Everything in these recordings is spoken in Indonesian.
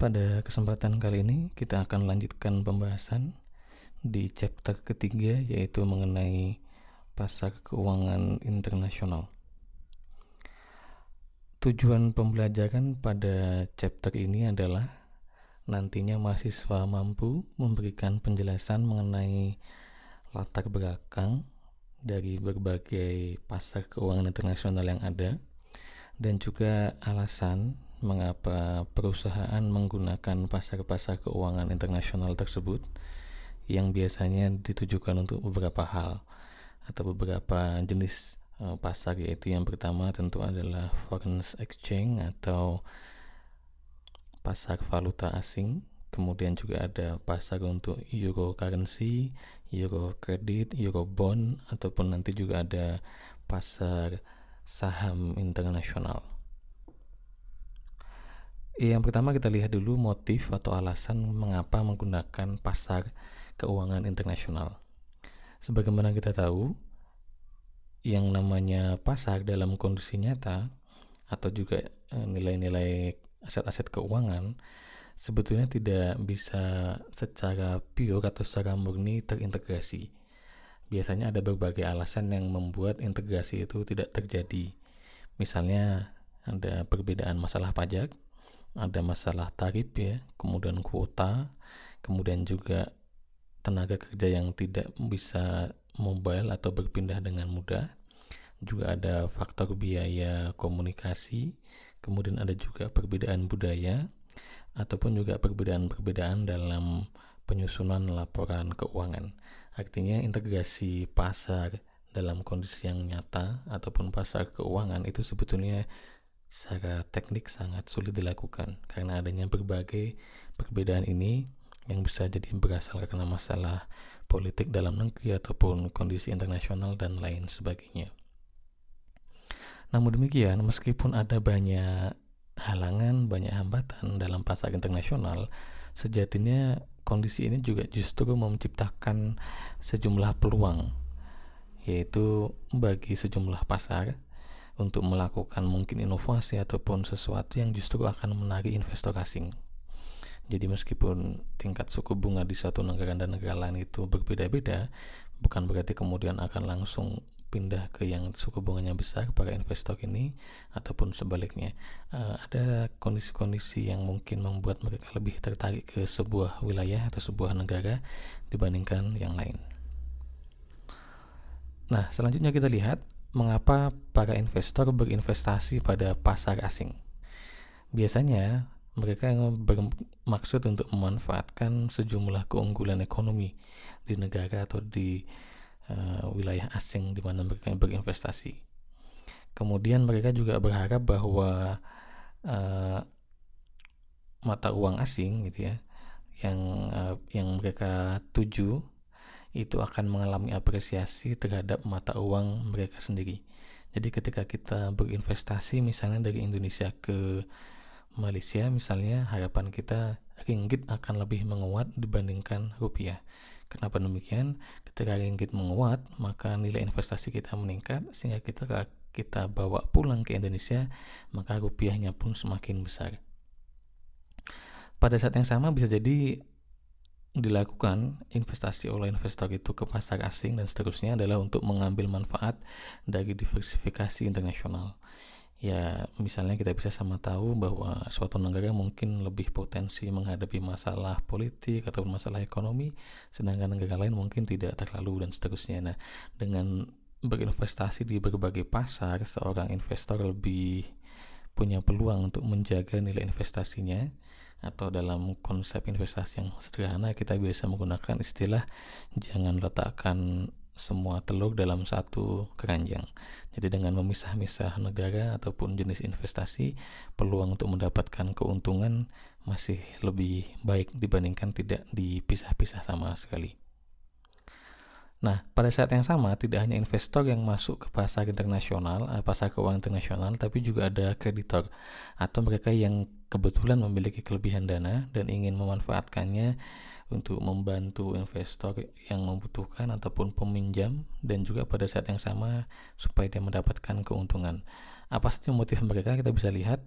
Pada kesempatan kali ini kita akan lanjutkan pembahasan di chapter ketiga yaitu mengenai pasar keuangan internasional. Tujuan pembelajaran pada chapter ini adalah nantinya mahasiswa mampu memberikan penjelasan mengenai latar belakang dari berbagai pasar keuangan internasional yang ada dan juga alasan mengapa perusahaan menggunakan pasar-pasar keuangan internasional tersebut yang biasanya ditujukan untuk beberapa hal atau beberapa jenis eh, pasar yaitu yang pertama tentu adalah foreign exchange atau pasar valuta asing kemudian juga ada pasar untuk euro currency, euro credit, euro bond ataupun nanti juga ada pasar saham internasional. Yang pertama kita lihat dulu motif atau alasan mengapa menggunakan pasar keuangan internasional. Sebagaimana kita tahu, yang namanya pasar dalam kondisi nyata atau juga eh, nilai-nilai aset-aset keuangan sebetulnya tidak bisa secara pure atau secara murni terintegrasi. Biasanya ada berbagai alasan yang membuat integrasi itu tidak terjadi. Misalnya ada perbedaan masalah pajak, ada masalah tarif ya, kemudian kuota, kemudian juga tenaga kerja yang tidak bisa mobile atau berpindah dengan mudah. Juga ada faktor biaya komunikasi, kemudian ada juga perbedaan budaya ataupun juga perbedaan-perbedaan dalam penyusunan laporan keuangan. Artinya integrasi pasar dalam kondisi yang nyata ataupun pasar keuangan itu sebetulnya secara teknik sangat sulit dilakukan karena adanya berbagai perbedaan ini yang bisa jadi berasal karena masalah politik dalam negeri ataupun kondisi internasional dan lain sebagainya. Namun demikian, meskipun ada banyak halangan, banyak hambatan dalam pasar internasional, sejatinya kondisi ini juga justru menciptakan sejumlah peluang, yaitu bagi sejumlah pasar untuk melakukan mungkin inovasi ataupun sesuatu yang justru akan menarik investor asing. Jadi meskipun tingkat suku bunga di satu negara dan negara lain itu berbeda-beda, bukan berarti kemudian akan langsung pindah ke yang suku bunganya besar para investor ini ataupun sebaliknya uh, ada kondisi-kondisi yang mungkin membuat mereka lebih tertarik ke sebuah wilayah atau sebuah negara dibandingkan yang lain. Nah, selanjutnya kita lihat mengapa para investor berinvestasi pada pasar asing. Biasanya, mereka yang bermaksud untuk memanfaatkan sejumlah keunggulan ekonomi di negara atau di uh, wilayah asing di mana mereka berinvestasi. Kemudian mereka juga berharap bahwa uh, mata uang asing gitu ya yang uh, yang mereka tuju itu akan mengalami apresiasi terhadap mata uang mereka sendiri. Jadi ketika kita berinvestasi misalnya dari Indonesia ke Malaysia misalnya harapan kita ringgit akan lebih menguat dibandingkan rupiah. Kenapa demikian? Ketika ringgit menguat, maka nilai investasi kita meningkat sehingga kita kita bawa pulang ke Indonesia, maka rupiahnya pun semakin besar. Pada saat yang sama bisa jadi dilakukan investasi oleh investor itu ke pasar asing dan seterusnya adalah untuk mengambil manfaat dari diversifikasi internasional. Ya, misalnya kita bisa sama tahu bahwa suatu negara mungkin lebih potensi menghadapi masalah politik atau masalah ekonomi, sedangkan negara lain mungkin tidak terlalu dan seterusnya. Nah, dengan berinvestasi di berbagai pasar, seorang investor lebih punya peluang untuk menjaga nilai investasinya atau dalam konsep investasi yang sederhana kita biasa menggunakan istilah jangan letakkan semua telur dalam satu keranjang. Jadi dengan memisah-misah negara ataupun jenis investasi, peluang untuk mendapatkan keuntungan masih lebih baik dibandingkan tidak dipisah-pisah sama sekali. Nah, pada saat yang sama tidak hanya investor yang masuk ke pasar internasional, eh, pasar keuangan internasional, tapi juga ada kreditor atau mereka yang kebetulan memiliki kelebihan dana dan ingin memanfaatkannya untuk membantu investor yang membutuhkan ataupun peminjam dan juga pada saat yang sama supaya dia mendapatkan keuntungan. Apa saja motif mereka kita bisa lihat.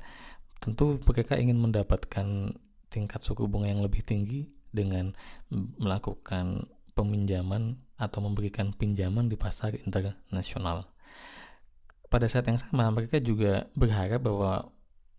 Tentu mereka ingin mendapatkan tingkat suku bunga yang lebih tinggi dengan melakukan peminjaman atau memberikan pinjaman di pasar internasional. Pada saat yang sama mereka juga berharap bahwa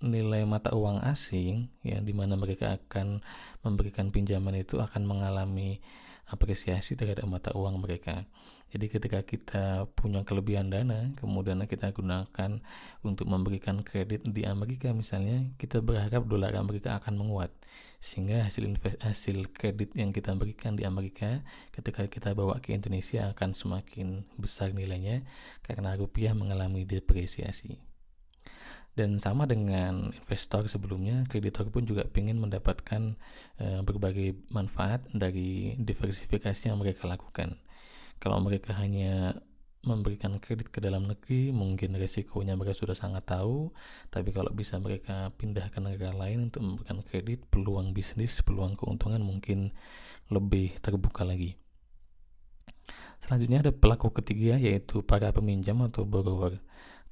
nilai mata uang asing ya di mana mereka akan memberikan pinjaman itu akan mengalami apresiasi terhadap mata uang mereka. Jadi ketika kita punya kelebihan dana, kemudian kita gunakan untuk memberikan kredit di Amerika misalnya, kita berharap dolar Amerika akan menguat. Sehingga hasil invest, hasil kredit yang kita berikan di Amerika ketika kita bawa ke Indonesia akan semakin besar nilainya karena rupiah mengalami depresiasi. Dan sama dengan investor sebelumnya, kreditor pun juga ingin mendapatkan uh, berbagai manfaat dari diversifikasi yang mereka lakukan. Kalau mereka hanya memberikan kredit ke dalam negeri, mungkin resikonya mereka sudah sangat tahu, tapi kalau bisa mereka pindah ke negara lain untuk memberikan kredit, peluang bisnis, peluang keuntungan mungkin lebih terbuka lagi. Selanjutnya ada pelaku ketiga yaitu para peminjam atau borrower.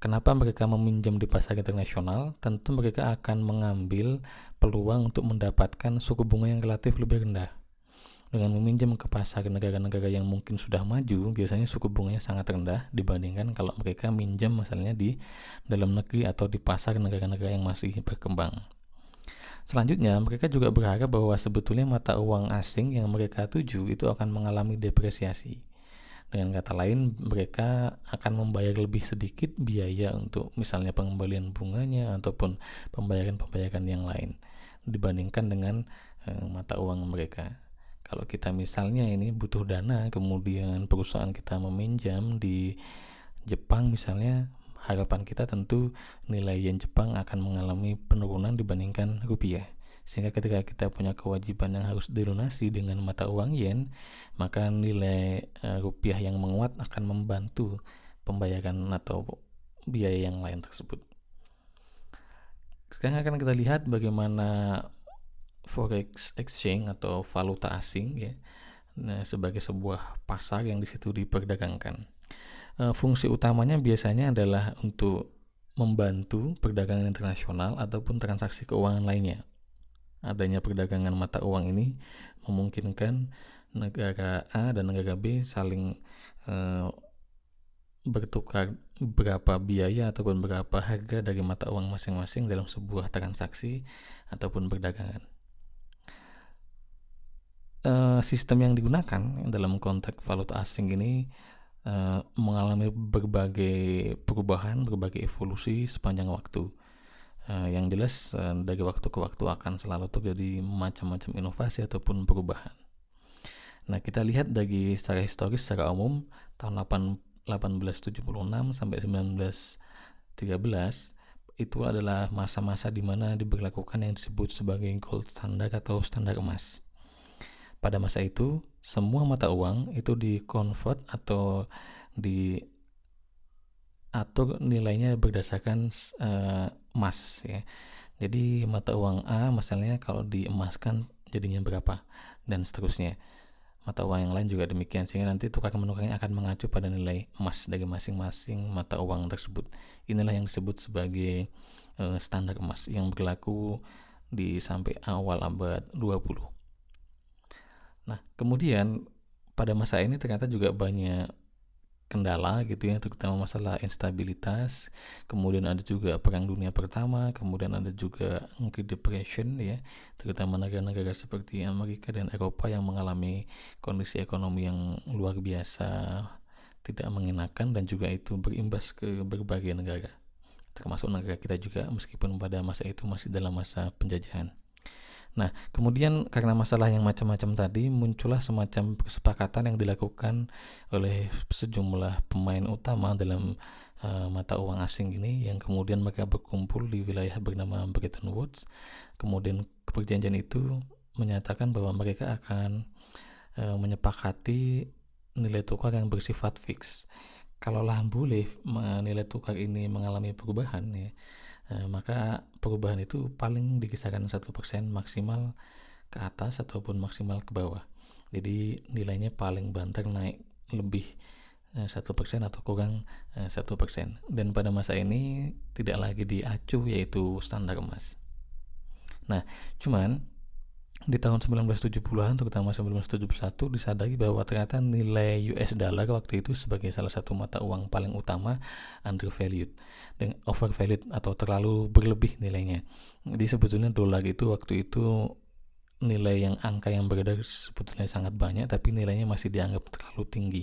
Kenapa mereka meminjam di pasar internasional? Tentu mereka akan mengambil peluang untuk mendapatkan suku bunga yang relatif lebih rendah. Dengan meminjam ke pasar negara-negara yang mungkin sudah maju, biasanya suku bunganya sangat rendah dibandingkan kalau mereka minjam misalnya di dalam negeri atau di pasar negara-negara yang masih berkembang. Selanjutnya, mereka juga berharap bahwa sebetulnya mata uang asing yang mereka tuju itu akan mengalami depresiasi. Dengan kata lain, mereka akan membayar lebih sedikit biaya untuk misalnya pengembalian bunganya ataupun pembayaran-pembayaran yang lain dibandingkan dengan e, mata uang mereka. Kalau kita misalnya ini butuh dana, kemudian perusahaan kita meminjam di Jepang misalnya, harapan kita tentu nilai yen Jepang akan mengalami penurunan dibandingkan rupiah. Sehingga ketika kita punya kewajiban yang harus dilunasi dengan mata uang yen, maka nilai eh, rupiah yang menguat akan membantu pembayaran atau biaya yang lain tersebut. Sekarang akan kita lihat bagaimana forex exchange atau valuta asing ya nah, sebagai sebuah pasar yang disitu diperdagangkan. Eh, fungsi utamanya biasanya adalah untuk membantu perdagangan internasional ataupun transaksi keuangan lainnya. Adanya perdagangan mata uang ini memungkinkan negara A dan negara B saling e, bertukar berapa biaya ataupun berapa harga dari mata uang masing-masing dalam sebuah transaksi ataupun perdagangan. E, sistem yang digunakan dalam konteks valuta asing ini e, mengalami berbagai perubahan, berbagai evolusi sepanjang waktu Eh, yang jelas eh, dari waktu ke waktu akan selalu terjadi macam-macam inovasi ataupun perubahan. Nah, kita lihat dari secara historis secara umum tahun 8, 1876 sampai 1913 itu adalah masa-masa di mana diberlakukan yang disebut sebagai gold standard atau standar emas. Pada masa itu, semua mata uang itu di convert atau di atur nilainya berdasarkan uh, emas ya. Jadi mata uang A misalnya kalau diemaskan jadinya berapa dan seterusnya. Mata uang yang lain juga demikian sehingga nanti tukar menukarnya akan mengacu pada nilai emas dari masing-masing mata uang tersebut. Inilah yang disebut sebagai e, standar emas yang berlaku di sampai awal abad 20. Nah, kemudian pada masa ini ternyata juga banyak kendala gitu ya terutama masalah instabilitas kemudian ada juga perang dunia pertama kemudian ada juga mungkin depression ya terutama negara-negara seperti Amerika dan Eropa yang mengalami kondisi ekonomi yang luar biasa tidak mengenakan dan juga itu berimbas ke berbagai negara termasuk negara kita juga meskipun pada masa itu masih dalam masa penjajahan Nah, kemudian karena masalah yang macam-macam tadi muncullah semacam kesepakatan yang dilakukan oleh sejumlah pemain utama dalam uh, mata uang asing ini yang kemudian mereka berkumpul di wilayah bernama Bretton Woods. Kemudian perjanjian itu menyatakan bahwa mereka akan uh, menyepakati nilai tukar yang bersifat fix. Kalau lahan boleh eh, nilai tukar ini mengalami perubahan ya Eh, maka perubahan itu paling dikisarkan satu persen maksimal ke atas ataupun maksimal ke bawah. Jadi nilainya paling banter naik lebih eh, satu persen atau kurang eh, satu persen. Dan pada masa ini tidak lagi diacu yaitu standar emas. Nah, cuman di tahun 1970-an terutama 1971 disadari bahwa ternyata nilai US dollar waktu itu sebagai salah satu mata uang paling utama undervalued overvalued atau terlalu berlebih nilainya. Jadi sebetulnya dolar itu waktu itu nilai yang angka yang beredar sebetulnya sangat banyak tapi nilainya masih dianggap terlalu tinggi.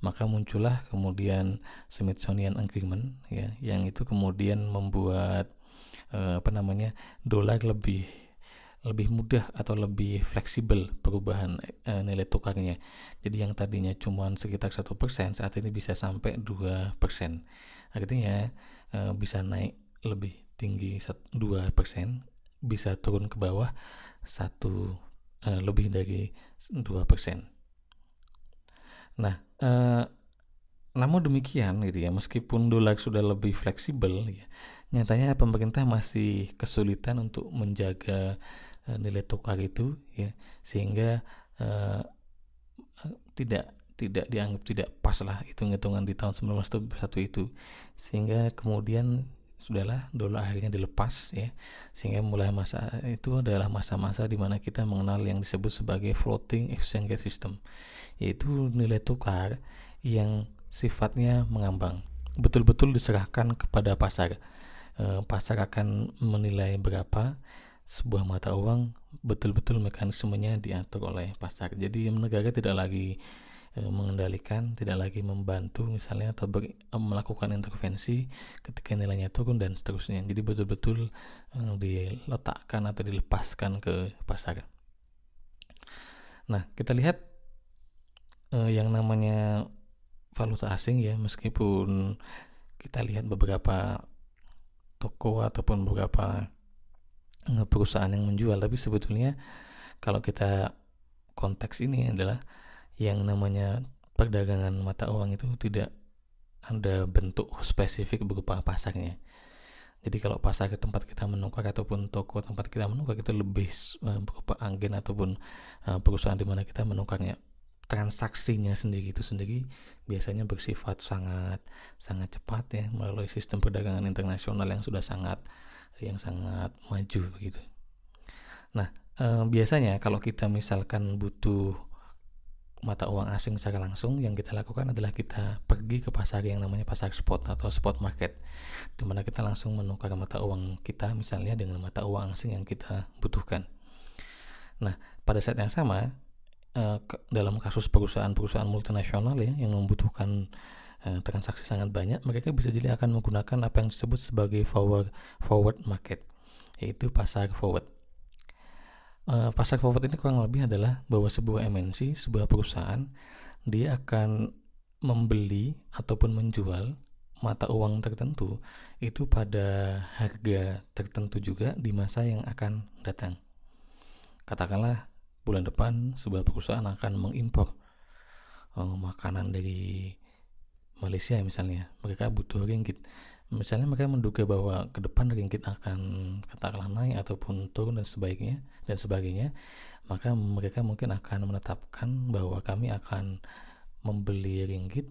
Maka muncullah kemudian Smithsonian Agreement ya yang itu kemudian membuat eh, apa namanya dolar lebih lebih mudah atau lebih fleksibel perubahan e, nilai tukarnya. Jadi yang tadinya cuma sekitar satu persen saat ini bisa sampai dua persen. Artinya e, bisa naik lebih tinggi dua persen, bisa turun ke bawah satu e, lebih dari dua persen. Nah, e, namun demikian gitu ya, meskipun dolar sudah lebih fleksibel, ya, nyatanya pemerintah masih kesulitan untuk menjaga Eh, nilai tukar itu ya sehingga eh, tidak tidak dianggap tidak pas lah itu hitungan di tahun satu itu sehingga kemudian sudahlah dolar akhirnya dilepas ya sehingga mulai masa itu adalah masa-masa di mana kita mengenal yang disebut sebagai floating exchange system yaitu nilai tukar yang sifatnya mengambang betul-betul diserahkan kepada pasar e, pasar akan menilai berapa sebuah mata uang betul-betul mekanismenya diatur oleh pasar. Jadi negara tidak lagi e, mengendalikan, tidak lagi membantu misalnya atau ber, e, melakukan intervensi ketika nilainya turun dan seterusnya. Jadi betul-betul e, diletakkan atau dilepaskan ke pasar. Nah, kita lihat e, yang namanya valuta asing ya, meskipun kita lihat beberapa toko ataupun beberapa perusahaan yang menjual tapi sebetulnya kalau kita konteks ini adalah yang namanya perdagangan mata uang itu tidak ada bentuk spesifik berupa pasarnya jadi kalau pasar ke tempat kita menukar ataupun toko tempat kita menukar itu lebih eh, berupa agen ataupun eh, perusahaan di mana kita menukarnya transaksinya sendiri itu sendiri biasanya bersifat sangat sangat cepat ya melalui sistem perdagangan internasional yang sudah sangat yang sangat maju begitu. Nah, eh, biasanya kalau kita misalkan butuh mata uang asing secara langsung yang kita lakukan adalah kita pergi ke pasar yang namanya pasar spot atau spot market di mana kita langsung menukar mata uang kita misalnya dengan mata uang asing yang kita butuhkan. Nah, pada saat yang sama eh, dalam kasus perusahaan-perusahaan multinasional ya yang membutuhkan eh, transaksi sangat banyak, mereka bisa jadi akan menggunakan apa yang disebut sebagai forward forward market, yaitu pasar forward. Eh, pasar forward ini kurang lebih adalah bahwa sebuah MNC, sebuah perusahaan, dia akan membeli ataupun menjual mata uang tertentu itu pada harga tertentu juga di masa yang akan datang. Katakanlah bulan depan sebuah perusahaan akan mengimpor oh, makanan dari Malaysia misalnya mereka butuh ringgit misalnya mereka menduga bahwa ke depan ringgit akan katakanlah naik ataupun turun dan sebaiknya dan sebagainya maka mereka mungkin akan menetapkan bahwa kami akan membeli ringgit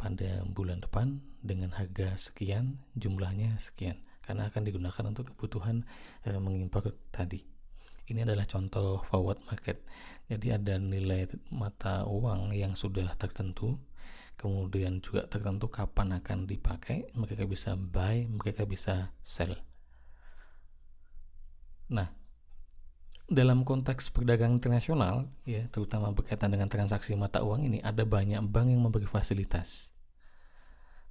pada bulan depan dengan harga sekian jumlahnya sekian karena akan digunakan untuk kebutuhan e, mengimpor tadi. Ini adalah contoh forward market. Jadi ada nilai mata uang yang sudah tertentu kemudian juga tertentu kapan akan dipakai mereka bisa buy mereka bisa sell nah dalam konteks perdagangan internasional ya terutama berkaitan dengan transaksi mata uang ini ada banyak bank yang memberi fasilitas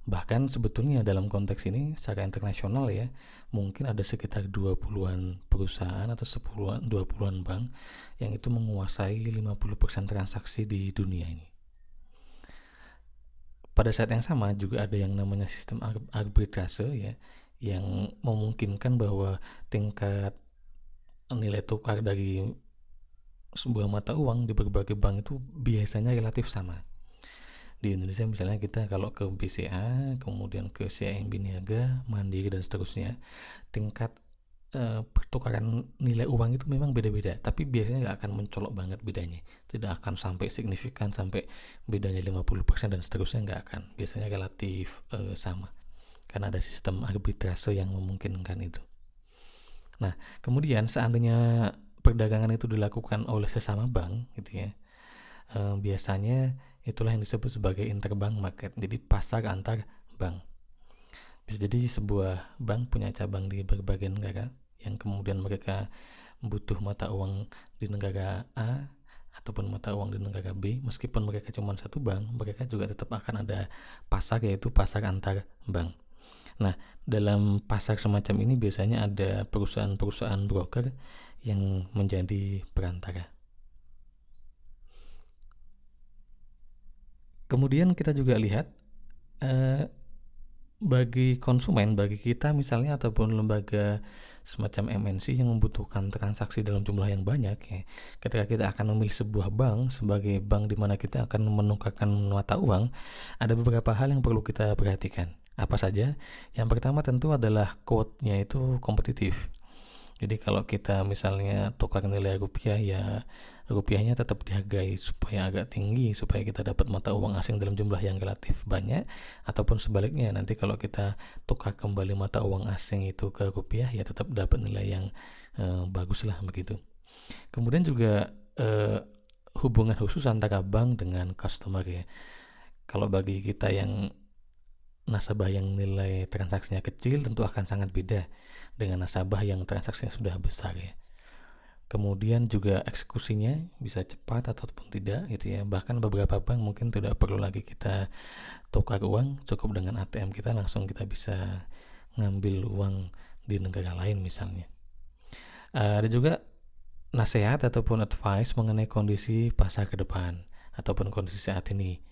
bahkan sebetulnya dalam konteks ini secara internasional ya mungkin ada sekitar 20-an perusahaan atau 10-an 20-an bank yang itu menguasai 50% transaksi di dunia ini pada saat yang sama juga ada yang namanya sistem arbitrase ya yang memungkinkan bahwa tingkat nilai tukar dari sebuah mata uang di berbagai bank itu biasanya relatif sama. Di Indonesia misalnya kita kalau ke BCA, kemudian ke CIMB Niaga, Mandiri dan seterusnya, tingkat Eh, pertukaran nilai uang itu memang beda-beda tapi biasanya nggak akan mencolok banget bedanya tidak akan sampai signifikan sampai bedanya 50% dan seterusnya nggak akan biasanya relatif e, sama karena ada sistem arbitrase yang memungkinkan itu nah kemudian seandainya perdagangan itu dilakukan oleh sesama bank gitu ya e, biasanya itulah yang disebut sebagai interbank market jadi pasar antar bank bisa jadi sebuah bank punya cabang di berbagai negara yang kemudian mereka butuh mata uang di negara A ataupun mata uang di negara B meskipun mereka cuma satu bank mereka juga tetap akan ada pasar yaitu pasar antar bank nah dalam pasar semacam ini biasanya ada perusahaan-perusahaan broker yang menjadi perantara kemudian kita juga lihat eh, bagi konsumen, bagi kita misalnya ataupun lembaga semacam MNC yang membutuhkan transaksi dalam jumlah yang banyak ya. Ketika kita akan memilih sebuah bank sebagai bank di mana kita akan menukarkan mata uang, ada beberapa hal yang perlu kita perhatikan. Apa saja? Yang pertama tentu adalah quote-nya itu kompetitif. Jadi kalau kita misalnya tukar nilai rupiah ya rupiahnya tetap dihargai supaya agak tinggi supaya kita dapat mata uang asing dalam jumlah yang relatif banyak ataupun sebaliknya nanti kalau kita tukar kembali mata uang asing itu ke rupiah ya tetap dapat nilai yang e, bagus lah begitu. Kemudian juga e, hubungan khusus antara bank dengan customer ya. Kalau bagi kita yang nasabah yang nilai transaksinya kecil tentu akan sangat beda dengan nasabah yang transaksinya sudah besar ya. Kemudian juga eksekusinya bisa cepat ataupun tidak gitu ya. Bahkan beberapa bank mungkin tidak perlu lagi kita tukar uang, cukup dengan ATM kita langsung kita bisa ngambil uang di negara lain misalnya. Eh, ada juga nasihat ataupun advice mengenai kondisi pasar ke depan ataupun kondisi saat ini.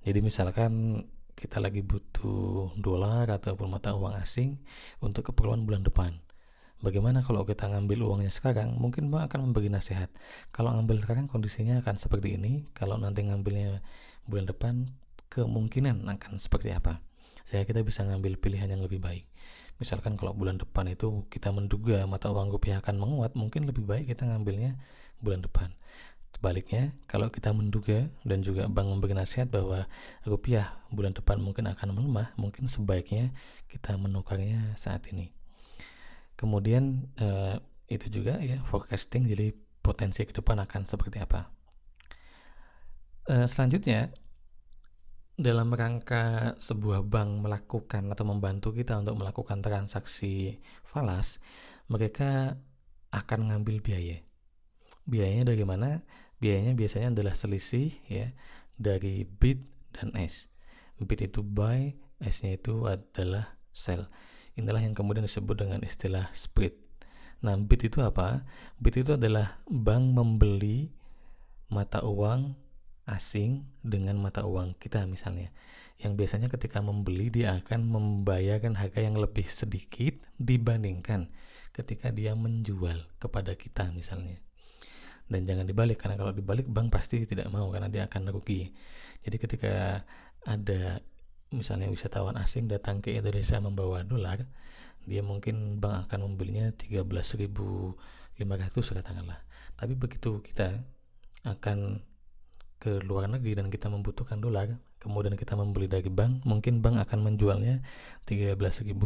Jadi misalkan kita lagi butuh dolar ataupun mata uang asing untuk keperluan bulan depan. Bagaimana kalau kita ngambil uangnya sekarang? Mungkin Bank akan memberi nasihat. Kalau ngambil sekarang kondisinya akan seperti ini, kalau nanti ngambilnya bulan depan kemungkinan akan seperti apa. Sehingga kita bisa ngambil pilihan yang lebih baik. Misalkan kalau bulan depan itu kita menduga mata uang rupiah akan menguat, mungkin lebih baik kita ngambilnya bulan depan. Sebaliknya, kalau kita menduga dan juga bank memberi nasihat bahwa rupiah bulan depan mungkin akan melemah, mungkin sebaiknya kita menukarnya saat ini. Kemudian eh, itu juga ya forecasting, jadi potensi ke depan akan seperti apa. Eh, selanjutnya, dalam rangka sebuah bank melakukan atau membantu kita untuk melakukan transaksi falas, mereka akan mengambil biaya Biayanya dari mana? Biayanya biasanya adalah selisih ya dari bid dan S. Bid itu buy, S-nya itu adalah sell. Inilah yang kemudian disebut dengan istilah spread. Nah, bid itu apa? Bid itu adalah bank membeli mata uang asing dengan mata uang kita misalnya. Yang biasanya ketika membeli dia akan membayarkan harga yang lebih sedikit dibandingkan ketika dia menjual kepada kita misalnya dan jangan dibalik karena kalau dibalik bank pasti tidak mau karena dia akan rugi. Jadi ketika ada misalnya wisatawan asing datang ke Indonesia membawa dolar, dia mungkin bank akan membelinya 13.500 katakanlah. Tapi begitu kita akan ke luar negeri dan kita membutuhkan dolar, kemudian kita membeli dari bank, mungkin bank akan menjualnya 13.600.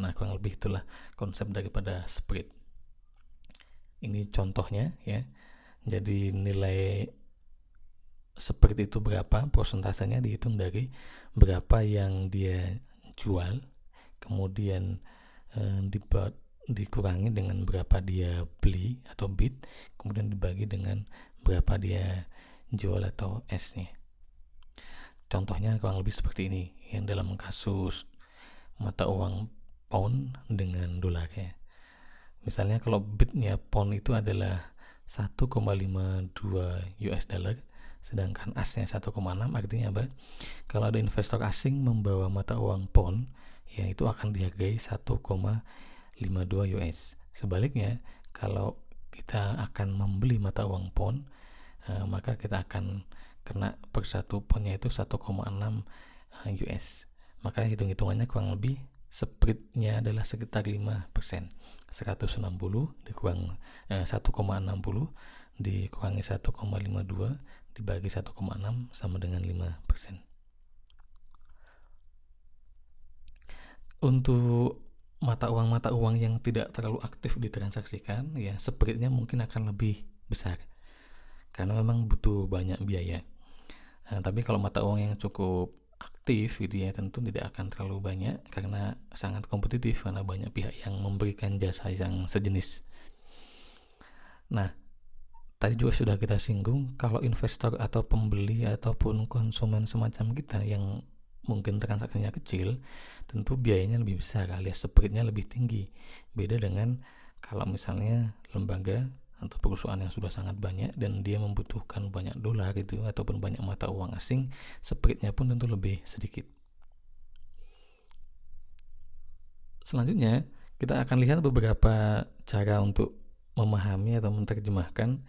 Nah, kurang lebih itulah konsep daripada spread ini contohnya ya jadi nilai seperti itu berapa persentasenya dihitung dari berapa yang dia jual kemudian e, dibuat dikurangi dengan berapa dia beli atau bid kemudian dibagi dengan berapa dia jual atau S-nya contohnya kurang lebih seperti ini yang dalam kasus mata uang pound dengan dolarnya Misalnya kalau bitnya pound itu adalah 1,52 US dollar, sedangkan asnya 1,6 artinya apa? Kalau ada investor asing membawa mata uang pound, ya itu akan dihargai 1,52 US. Sebaliknya, kalau kita akan membeli mata uang pound, eh, maka kita akan kena per satu poundnya itu 1,6 US. Maka hitung-hitungannya kurang lebih spreadnya adalah sekitar 5 persen 160 dikurang eh, 1,60 dikurangi 1,52 dibagi 1,6 sama dengan 5 persen untuk mata uang mata uang yang tidak terlalu aktif ditransaksikan ya spreadnya mungkin akan lebih besar karena memang butuh banyak biaya nah, tapi kalau mata uang yang cukup aktif gitu ya tentu tidak akan terlalu banyak karena sangat kompetitif karena banyak pihak yang memberikan jasa yang sejenis. Nah, tadi juga sudah kita singgung kalau investor atau pembeli ataupun konsumen semacam kita yang mungkin transaksinya kecil, tentu biayanya lebih besar alias spreadnya lebih tinggi. Beda dengan kalau misalnya lembaga atau perusahaan yang sudah sangat banyak dan dia membutuhkan banyak dolar gitu ataupun banyak mata uang asing, spreadnya pun tentu lebih sedikit. Selanjutnya, kita akan lihat beberapa cara untuk memahami atau menerjemahkan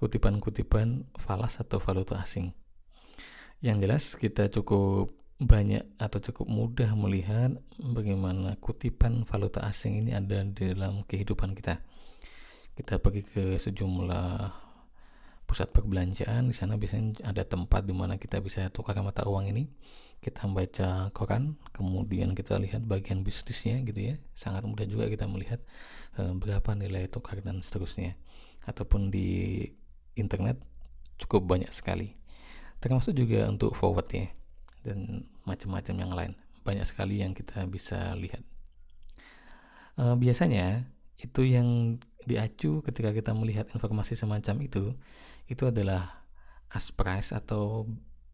kutipan-kutipan falas atau valuta asing. Yang jelas kita cukup banyak atau cukup mudah melihat bagaimana kutipan valuta asing ini ada dalam kehidupan kita kita pergi ke sejumlah pusat perbelanjaan di sana biasanya ada tempat di mana kita bisa tukar mata uang ini kita membaca koran kemudian kita lihat bagian bisnisnya gitu ya sangat mudah juga kita melihat e, berapa nilai tukar dan seterusnya ataupun di internet cukup banyak sekali termasuk juga untuk forward ya dan macam-macam yang lain banyak sekali yang kita bisa lihat e, biasanya itu yang diacu ketika kita melihat informasi semacam itu itu adalah as price atau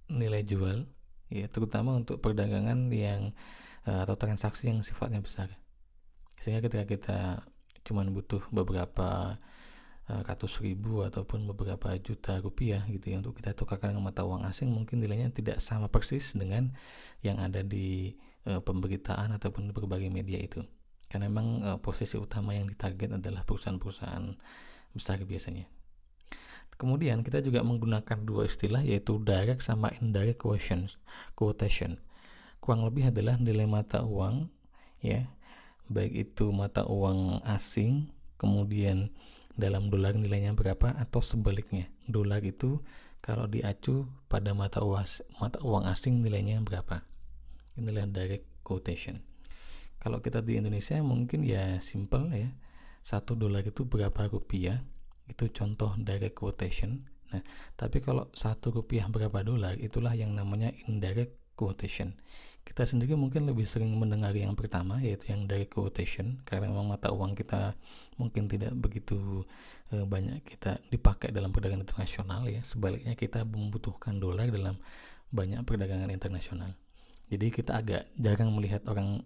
nilai jual ya terutama untuk perdagangan yang eh, atau transaksi yang sifatnya besar sehingga ketika kita cuma butuh beberapa eh, ratus ribu ataupun beberapa juta rupiah gitu ya untuk kita tukarkan dengan mata uang asing mungkin nilainya tidak sama persis dengan yang ada di e, pemberitaan ataupun berbagai media itu karena memang uh, posisi utama yang ditarget adalah perusahaan-perusahaan besar biasanya. Kemudian kita juga menggunakan dua istilah yaitu direct sama indirect quotations. Quotation kurang lebih adalah nilai mata uang ya, baik itu mata uang asing, kemudian dalam dolar nilainya berapa atau sebaliknya. Dolar itu kalau diacu pada mata uang mata uang asing nilainya berapa. Inilah direct quotation kalau kita di Indonesia mungkin ya simple ya satu dolar itu berapa rupiah itu contoh direct quotation nah tapi kalau satu rupiah berapa dolar itulah yang namanya indirect quotation kita sendiri mungkin lebih sering mendengar yang pertama yaitu yang direct quotation karena memang mata uang kita mungkin tidak begitu e, banyak kita dipakai dalam perdagangan internasional ya sebaliknya kita membutuhkan dolar dalam banyak perdagangan internasional jadi kita agak jarang melihat orang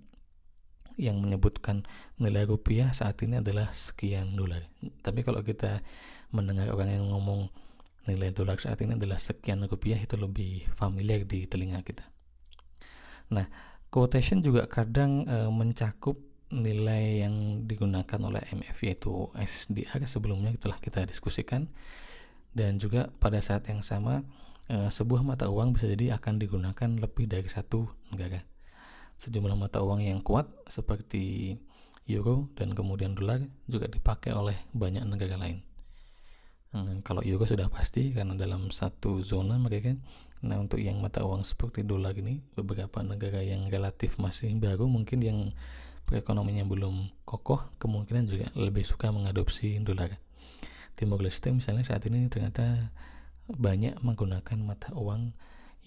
yang menyebutkan nilai rupiah saat ini adalah sekian dolar. Tapi kalau kita mendengar orang yang ngomong nilai dolar saat ini adalah sekian rupiah itu lebih familiar di telinga kita. Nah, quotation juga kadang e, mencakup nilai yang digunakan oleh MFI yaitu SDR sebelumnya telah kita diskusikan dan juga pada saat yang sama e, sebuah mata uang bisa jadi akan digunakan lebih dari satu negara. Sejumlah mata uang yang kuat seperti euro dan kemudian dolar juga dipakai oleh banyak negara lain. Hmm, kalau euro sudah pasti karena dalam satu zona mereka kan. nah untuk yang mata uang seperti dolar ini beberapa negara yang relatif masih baru mungkin yang perekonominya belum kokoh kemungkinan juga lebih suka mengadopsi dolar Timor Leste misalnya saat ini ternyata banyak menggunakan mata uang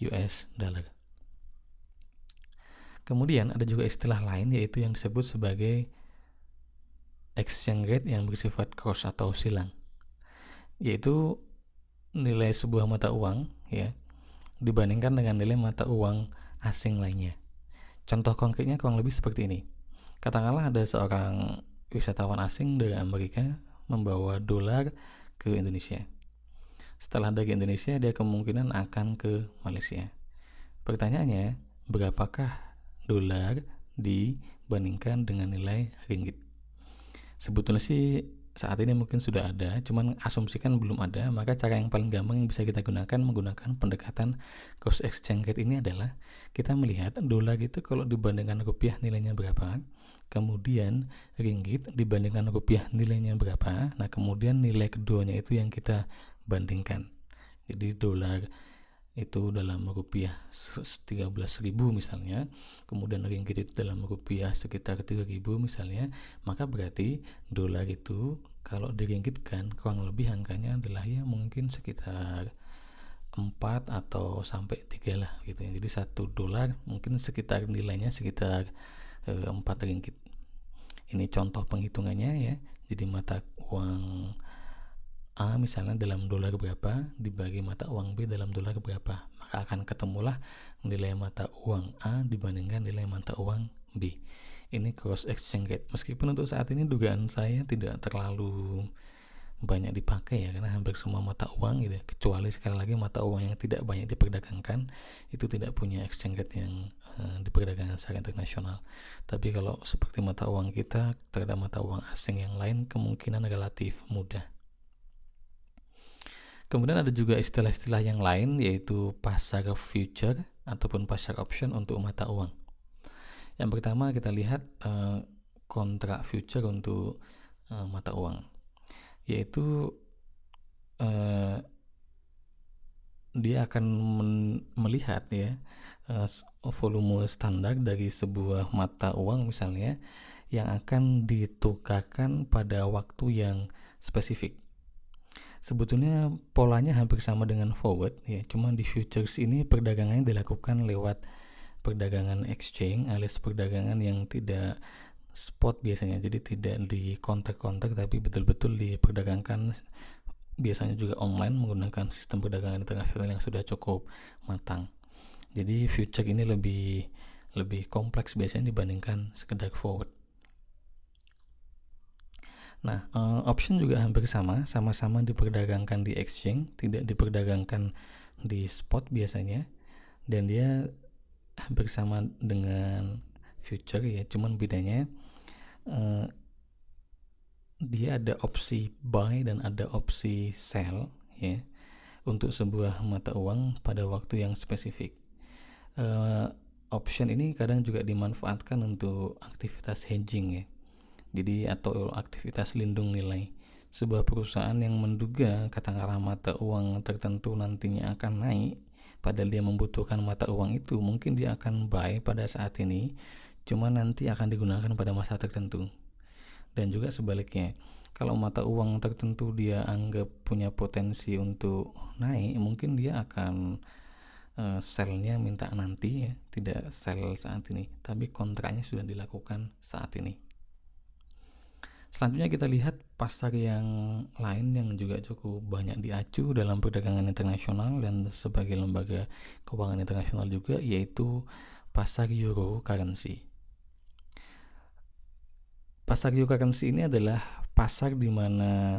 US dollar Kemudian ada juga istilah lain yaitu yang disebut sebagai exchange rate yang bersifat cross atau silang. Yaitu nilai sebuah mata uang ya dibandingkan dengan nilai mata uang asing lainnya. Contoh konkretnya kurang lebih seperti ini. Katakanlah ada seorang wisatawan asing dari Amerika membawa dolar ke Indonesia. Setelah dari Indonesia, dia kemungkinan akan ke Malaysia. Pertanyaannya, berapakah dolar dibandingkan dengan nilai ringgit. Sebetulnya sih saat ini mungkin sudah ada, cuman asumsikan belum ada, maka cara yang paling gampang yang bisa kita gunakan menggunakan pendekatan cost exchange rate ini adalah kita melihat dolar itu kalau dibandingkan rupiah nilainya berapa, kemudian ringgit dibandingkan rupiah nilainya berapa, nah kemudian nilai keduanya itu yang kita bandingkan. Jadi dolar itu dalam rupiah 13.000 misalnya kemudian ringgit itu dalam rupiah sekitar 3.000 misalnya maka berarti dolar itu kalau diringgitkan kurang lebih angkanya adalah ya mungkin sekitar 4 atau sampai 3 lah gitu ya jadi satu dolar mungkin sekitar nilainya sekitar eh, empat 4 ringgit ini contoh penghitungannya ya jadi mata uang A misalnya dalam dolar berapa dibagi mata uang B dalam dolar berapa maka akan ketemulah nilai mata uang A dibandingkan nilai mata uang B ini cross exchange rate meskipun untuk saat ini dugaan saya tidak terlalu banyak dipakai ya karena hampir semua mata uang gitu ya, kecuali sekali lagi mata uang yang tidak banyak diperdagangkan itu tidak punya exchange rate yang uh, diperdagangkan secara internasional tapi kalau seperti mata uang kita terhadap mata uang asing yang lain kemungkinan relatif mudah Kemudian ada juga istilah-istilah yang lain yaitu pasar future ataupun pasar option untuk mata uang. Yang pertama kita lihat eh, kontrak future untuk eh, mata uang yaitu eh, dia akan melihat ya uh, volume standar dari sebuah mata uang misalnya yang akan ditukarkan pada waktu yang spesifik sebetulnya polanya hampir sama dengan forward ya cuman di futures ini perdagangannya dilakukan lewat perdagangan exchange alias perdagangan yang tidak spot biasanya jadi tidak di kontak-kontak tapi betul-betul diperdagangkan biasanya juga online menggunakan sistem perdagangan internasional yang sudah cukup matang jadi future ini lebih lebih kompleks biasanya dibandingkan sekedar forward Nah, uh, option juga hampir sama, sama-sama diperdagangkan di exchange, tidak diperdagangkan di spot biasanya, dan dia hampir sama dengan future ya, cuman bedanya uh, dia ada opsi buy dan ada opsi sell ya untuk sebuah mata uang pada waktu yang spesifik. Uh, option ini kadang juga dimanfaatkan untuk aktivitas hedging ya jadi atau aktivitas lindung nilai sebuah perusahaan yang menduga katakanlah mata uang tertentu nantinya akan naik padahal dia membutuhkan mata uang itu mungkin dia akan buy pada saat ini cuma nanti akan digunakan pada masa tertentu dan juga sebaliknya kalau mata uang tertentu dia anggap punya potensi untuk naik mungkin dia akan uh, eh, selnya minta nanti ya tidak sell saat ini tapi kontraknya sudah dilakukan saat ini Selanjutnya kita lihat pasar yang lain yang juga cukup banyak diacu dalam perdagangan internasional dan sebagai lembaga keuangan internasional juga yaitu pasar euro currency. Pasar euro currency ini adalah pasar di mana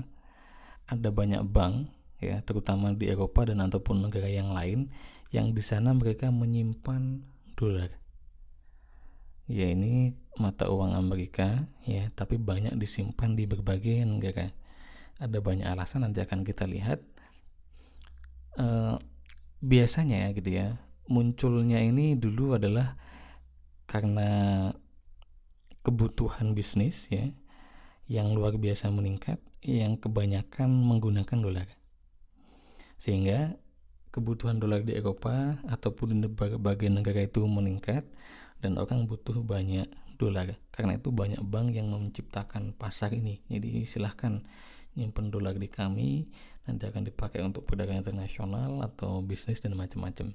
ada banyak bank ya terutama di Eropa dan ataupun negara yang lain yang di sana mereka menyimpan dolar ya ini mata uang Amerika ya tapi banyak disimpan di berbagai negara ada banyak alasan nanti akan kita lihat e, biasanya ya, gitu ya munculnya ini dulu adalah karena kebutuhan bisnis ya yang luar biasa meningkat yang kebanyakan menggunakan dolar sehingga kebutuhan dolar di Eropa ataupun di berbagai negara itu meningkat dan orang butuh banyak dolar karena itu banyak bank yang menciptakan pasar ini jadi silahkan nyimpen dolar di kami nanti akan dipakai untuk perdagangan internasional atau bisnis dan macam-macam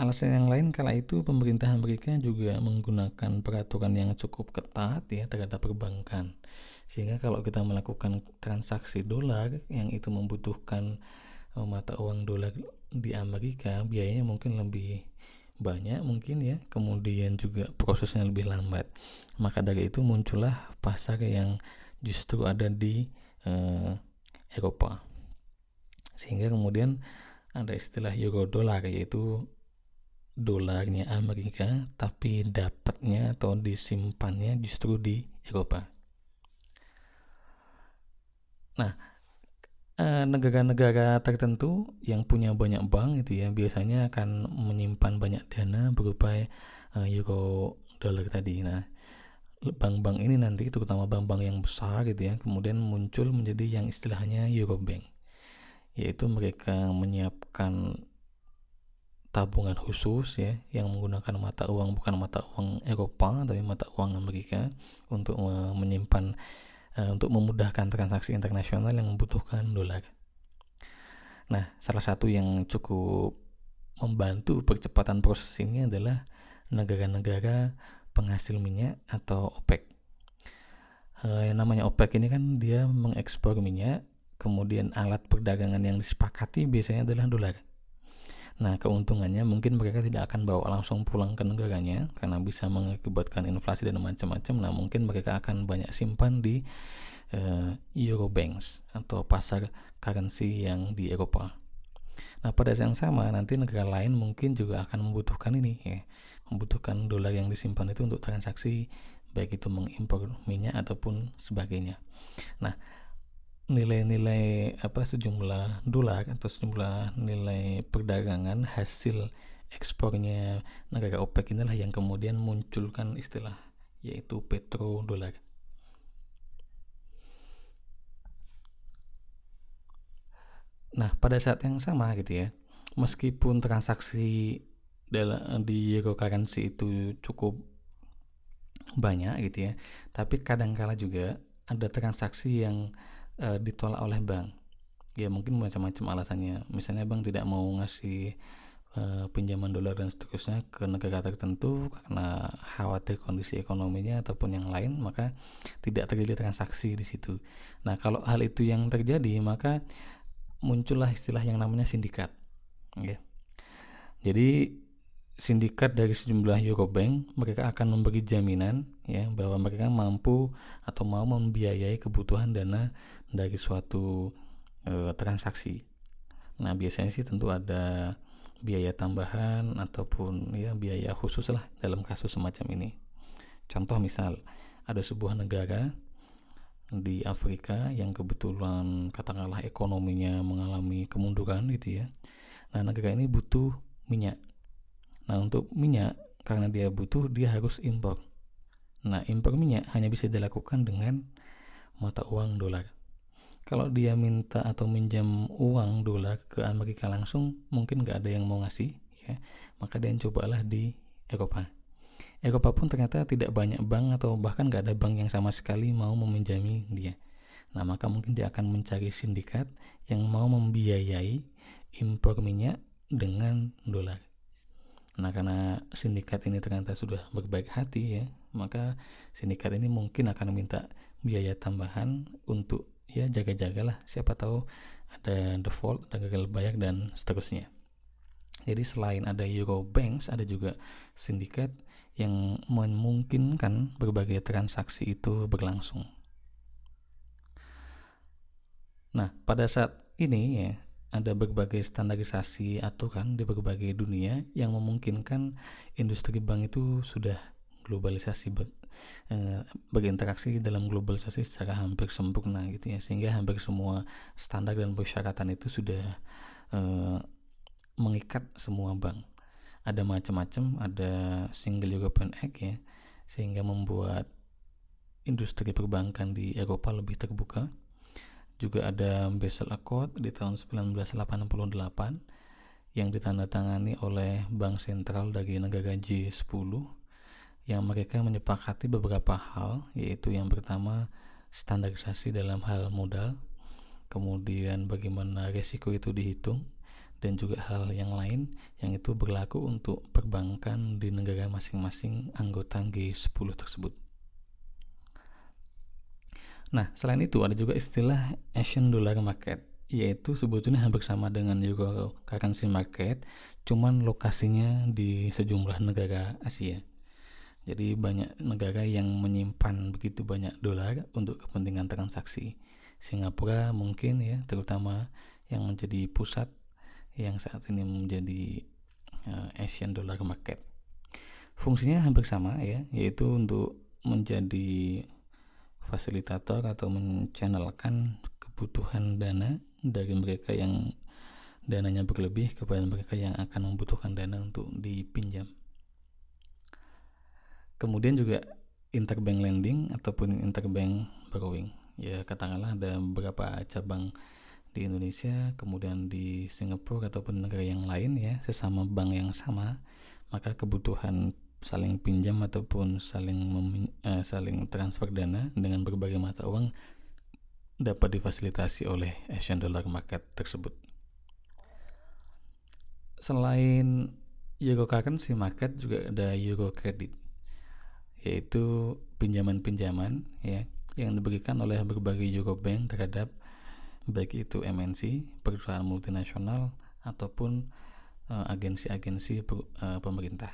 alasan yang lain kala itu pemerintah Amerika juga menggunakan peraturan yang cukup ketat ya terhadap perbankan sehingga kalau kita melakukan transaksi dolar yang itu membutuhkan eh, mata uang dolar di Amerika biayanya mungkin lebih banyak mungkin ya kemudian juga prosesnya lebih lambat maka dari itu muncullah pasar yang justru ada di eh, Eropa sehingga kemudian ada istilah euro dollar yaitu dolarnya Amerika tapi dapatnya atau disimpannya justru di Eropa nah Eh, negara-negara tertentu yang punya banyak bank itu ya biasanya akan menyimpan banyak dana berupa uh, euro dollar tadi nah bank-bank ini nanti itu terutama bank-bank yang besar gitu ya kemudian muncul menjadi yang istilahnya euro bank yaitu mereka menyiapkan tabungan khusus ya yang menggunakan mata uang bukan mata uang Eropa tapi mata uang Amerika untuk eh, menyimpan Eh, untuk memudahkan transaksi internasional yang membutuhkan dolar. Nah, salah satu yang cukup membantu percepatan proses ini adalah negara-negara penghasil minyak atau OPEC. Eh, yang namanya OPEC ini kan dia mengekspor minyak, kemudian alat perdagangan yang disepakati biasanya adalah dolar. Nah, keuntungannya mungkin mereka tidak akan bawa langsung pulang ke negaranya karena bisa mengakibatkan inflasi dan macam-macam. Nah, mungkin mereka akan banyak simpan di uh, Eurobanks atau pasar currency yang di Eropa. Nah, pada saat yang sama nanti negara lain mungkin juga akan membutuhkan ini ya, membutuhkan dolar yang disimpan itu untuk transaksi baik itu mengimpor minyak ataupun sebagainya. Nah, nilai-nilai apa sejumlah dolar atau sejumlah nilai perdagangan hasil ekspornya negara OPEC inilah yang kemudian munculkan istilah yaitu petrodolar. Nah, pada saat yang sama gitu ya, meskipun transaksi dalam di currency itu cukup banyak gitu ya, tapi kadangkala juga ada transaksi yang e, ditolak oleh bank ya mungkin macam-macam alasannya misalnya bank tidak mau ngasih e, pinjaman dolar dan seterusnya ke negara tertentu karena khawatir kondisi ekonominya ataupun yang lain maka tidak terjadi transaksi di situ nah kalau hal itu yang terjadi maka muncullah istilah yang namanya sindikat ya. jadi sindikat dari sejumlah Eurobank mereka akan memberi jaminan ya bahwa mereka mampu atau mau membiayai kebutuhan dana dari suatu e, transaksi. Nah, biasanya sih tentu ada biaya tambahan ataupun ya biaya khusus lah dalam kasus semacam ini. Contoh misal, ada sebuah negara di Afrika yang kebetulan katakanlah ekonominya mengalami kemunduran gitu ya. Nah, negara ini butuh minyak. Nah, untuk minyak karena dia butuh dia harus impor. Nah, impor minyak hanya bisa dilakukan dengan mata uang dolar kalau dia minta atau minjam uang dolar ke Amerika langsung mungkin nggak ada yang mau ngasih ya maka dia cobalah di Eropa Eropa pun ternyata tidak banyak bank atau bahkan nggak ada bank yang sama sekali mau meminjami dia nah maka mungkin dia akan mencari sindikat yang mau membiayai impor minyak dengan dolar nah karena sindikat ini ternyata sudah berbaik hati ya maka sindikat ini mungkin akan minta biaya tambahan untuk ya jaga-jagalah siapa tahu ada default ada gagal bayar dan seterusnya jadi selain ada euro banks ada juga sindikat yang memungkinkan berbagai transaksi itu berlangsung nah pada saat ini ya ada berbagai standarisasi aturan di berbagai dunia yang memungkinkan industri bank itu sudah globalisasi ber, e, eh, berinteraksi dalam globalisasi secara hampir sempurna gitu ya sehingga hampir semua standar dan persyaratan itu sudah e, mengikat semua bank ada macam-macam ada single European Act ya sehingga membuat industri perbankan di Eropa lebih terbuka juga ada Basel Accord di tahun 1988 yang ditandatangani oleh bank sentral dari negara G10 yang mereka menyepakati beberapa hal, yaitu yang pertama standarisasi dalam hal modal, kemudian bagaimana risiko itu dihitung, dan juga hal yang lain yang itu berlaku untuk perbankan di negara masing-masing anggota G10 tersebut. Nah, selain itu ada juga istilah Asian Dollar Market, yaitu sebetulnya hampir sama dengan Euro Currency Market, cuman lokasinya di sejumlah negara Asia. Jadi banyak negara yang menyimpan begitu banyak dolar untuk kepentingan transaksi. Singapura mungkin ya, terutama yang menjadi pusat yang saat ini menjadi uh, Asian Dollar Market. Fungsinya hampir sama ya, yaitu untuk menjadi fasilitator atau mencanalkan kebutuhan dana dari mereka yang dananya berlebih kepada mereka yang akan membutuhkan dana untuk dipinjam kemudian juga interbank lending ataupun interbank borrowing ya katakanlah ada beberapa cabang di Indonesia kemudian di Singapura ataupun negara yang lain ya sesama bank yang sama maka kebutuhan saling pinjam ataupun saling mem, uh, eh, saling transfer dana dengan berbagai mata uang dapat difasilitasi oleh Asian Dollar Market tersebut. Selain Euro Currency Market juga ada Euro Credit yaitu pinjaman-pinjaman ya yang diberikan oleh berbagai bank terhadap baik itu MNC, perusahaan multinasional ataupun eh, agensi-agensi per, uh, pemerintah.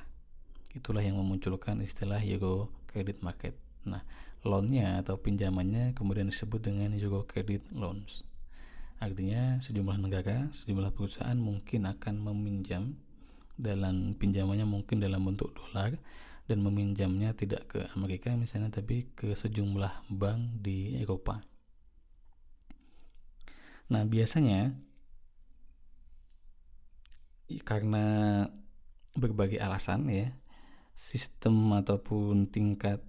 Itulah yang memunculkan istilah Euro Credit Market. Nah, loannya atau pinjamannya kemudian disebut dengan Euro Credit Loans. Artinya sejumlah negara, sejumlah perusahaan mungkin akan meminjam dalam pinjamannya mungkin dalam bentuk dolar dan meminjamnya tidak ke Amerika misalnya tapi ke sejumlah bank di Eropa. Nah, biasanya karena berbagai alasan ya, sistem ataupun tingkat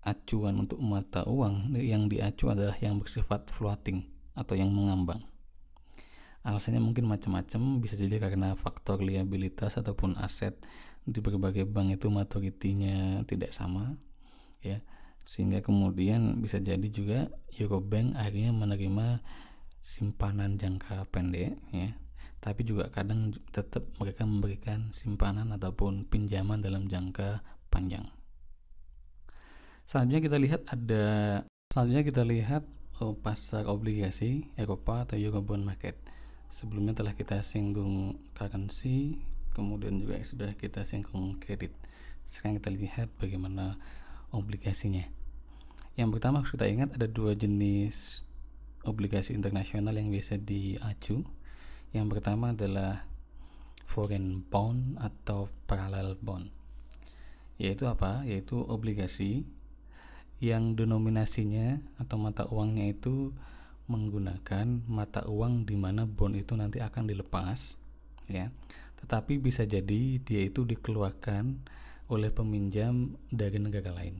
acuan untuk mata uang yang diacu adalah yang bersifat floating atau yang mengambang. Alasannya mungkin macam-macam, bisa jadi karena faktor liabilitas ataupun aset di berbagai bank itu maturitinya tidak sama ya sehingga kemudian bisa jadi juga Eurobank akhirnya menerima simpanan jangka pendek ya tapi juga kadang tetap mereka memberikan simpanan ataupun pinjaman dalam jangka panjang selanjutnya kita lihat ada selanjutnya kita lihat oh, pasar obligasi Eropa atau Eurobond market sebelumnya telah kita singgung currency kemudian juga sudah kita singkong kredit sekarang kita lihat bagaimana obligasinya yang pertama harus kita ingat ada dua jenis obligasi internasional yang biasa diacu yang pertama adalah foreign bond atau parallel bond yaitu apa? yaitu obligasi yang denominasinya atau mata uangnya itu menggunakan mata uang di mana bond itu nanti akan dilepas ya tetapi bisa jadi dia itu dikeluarkan oleh peminjam dari negara lain.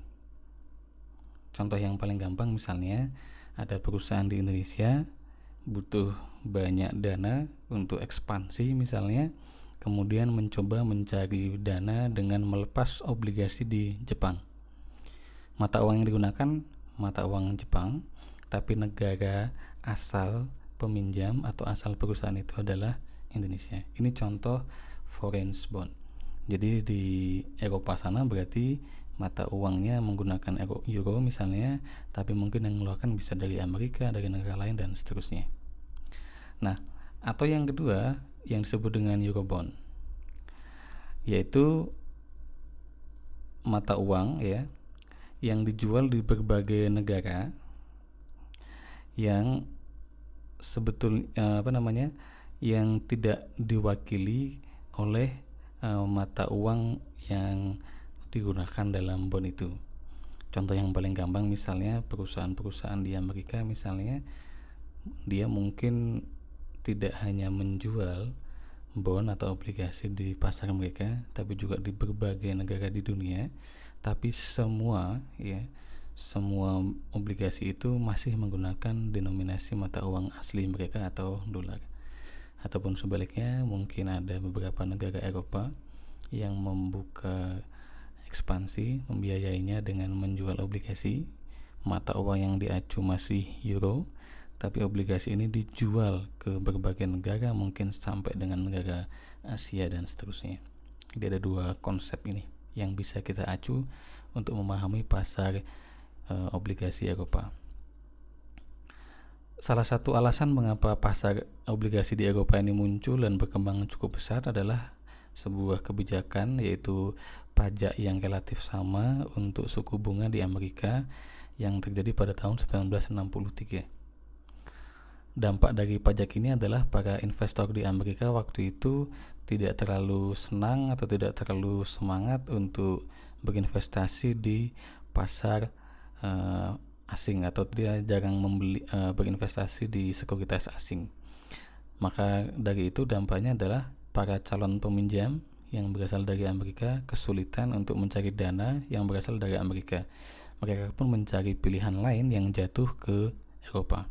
Contoh yang paling gampang misalnya ada perusahaan di Indonesia butuh banyak dana untuk ekspansi misalnya, kemudian mencoba mencari dana dengan melepas obligasi di Jepang. Mata uang yang digunakan mata uang Jepang, tapi negara asal peminjam atau asal perusahaan itu adalah Indonesia. Ini contoh foreign bond. Jadi di Eropa sana berarti mata uangnya menggunakan euro misalnya, tapi mungkin yang mengeluarkan bisa dari Amerika, dari negara lain dan seterusnya. Nah, atau yang kedua yang disebut dengan bond, yaitu mata uang ya yang dijual di berbagai negara yang sebetulnya eh, apa namanya yang tidak diwakili oleh uh, mata uang yang digunakan dalam bond itu. Contoh yang paling gampang misalnya perusahaan-perusahaan di Amerika misalnya dia mungkin tidak hanya menjual bond atau obligasi di pasar mereka tapi juga di berbagai negara di dunia tapi semua ya semua obligasi itu masih menggunakan denominasi mata uang asli mereka atau dolar ataupun sebaliknya mungkin ada beberapa negara Eropa yang membuka ekspansi membiayainya dengan menjual obligasi mata uang yang diacu masih euro tapi obligasi ini dijual ke berbagai negara mungkin sampai dengan negara Asia dan seterusnya jadi ada dua konsep ini yang bisa kita acu untuk memahami pasar e, obligasi Eropa Salah satu alasan mengapa pasar obligasi di Eropa ini muncul dan berkembang cukup besar adalah sebuah kebijakan yaitu pajak yang relatif sama untuk suku bunga di Amerika yang terjadi pada tahun 1963. Dampak dari pajak ini adalah para investor di Amerika waktu itu tidak terlalu senang atau tidak terlalu semangat untuk berinvestasi di pasar eh, asing atau dia jarang membeli uh, berinvestasi di sekuritas asing. Maka dari itu dampaknya adalah para calon peminjam yang berasal dari Amerika kesulitan untuk mencari dana yang berasal dari Amerika. Mereka pun mencari pilihan lain yang jatuh ke Eropa.